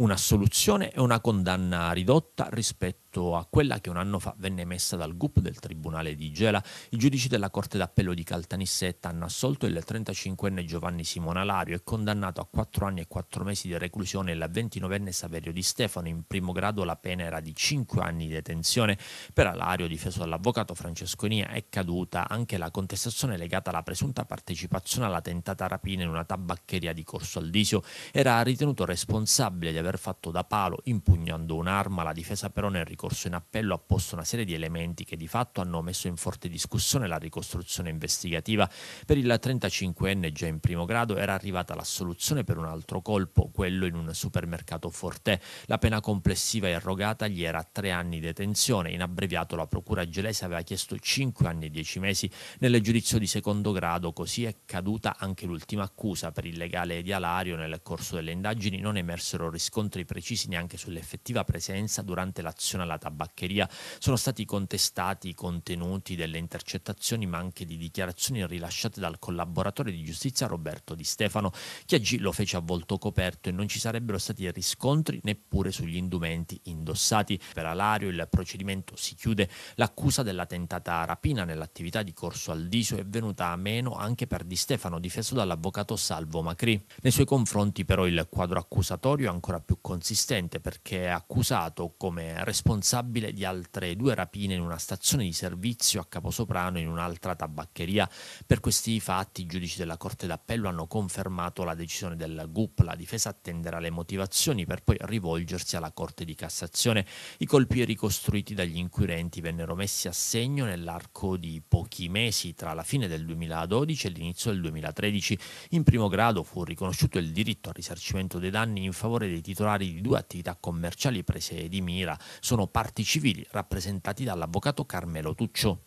una e una condanna ridotta rispetto rispetto a quella che un anno fa venne emessa dal GUP del Tribunale di Gela. I giudici della Corte d'Appello di Caltanissetta hanno assolto il 35enne Giovanni Simone Alario e condannato a 4 anni e 4 mesi di reclusione il 29enne Saverio Di Stefano. In primo grado la pena era di 5 anni di detenzione. Per Alario, difeso dall'avvocato Francesco Nia, è caduta anche la contestazione legata alla presunta partecipazione alla tentata rapina in una tabaccheria di Corso Aldisio. Era ritenuto responsabile di aver fatto da palo impugnando un'arma. La difesa però nel ricordo ricorso in appello ha posto una serie di elementi che di fatto hanno messo in forte discussione la ricostruzione investigativa. Per il 35enne già in primo grado era arrivata l'assoluzione per un altro colpo, quello in un supermercato Fortè. La pena complessiva erogata gli era tre anni di detenzione. In abbreviato la procura gelese aveva chiesto cinque anni e dieci mesi nel giudizio di secondo grado, così è caduta anche l'ultima accusa per il legale di Alario. Nel corso delle indagini non emersero riscontri precisi neanche sull'effettiva presenza durante l'azione alla alla tabaccheria, sono stati contestati i contenuti delle intercettazioni ma anche di dichiarazioni rilasciate dal collaboratore di giustizia Roberto Di Stefano che oggi lo fece a volto coperto e non ci sarebbero stati riscontri neppure sugli indumenti indossati. Per Alario il procedimento si chiude, l'accusa della tentata rapina nell'attività di corso al Diso è venuta a meno anche per Di Stefano difeso dall'avvocato Salvo Macri. Nei suoi confronti però il quadro accusatorio è ancora più consistente perché è accusato come responsabile responsabile di altre due rapine in una stazione di servizio a Caposoprano e in un'altra tabaccheria. Per questi fatti i giudici della Corte d'Appello hanno confermato la decisione del GUP. La difesa attenderà le motivazioni per poi rivolgersi alla Corte di Cassazione. I colpi ricostruiti dagli inquirenti vennero messi a segno nell'arco di pochi mesi tra la fine del 2012 e l'inizio del 2013. In primo grado fu riconosciuto il diritto al risarcimento dei danni in favore dei titolari di due attività commerciali prese di mira. Sono parti civili rappresentati dall'avvocato Carmelo Tuccio.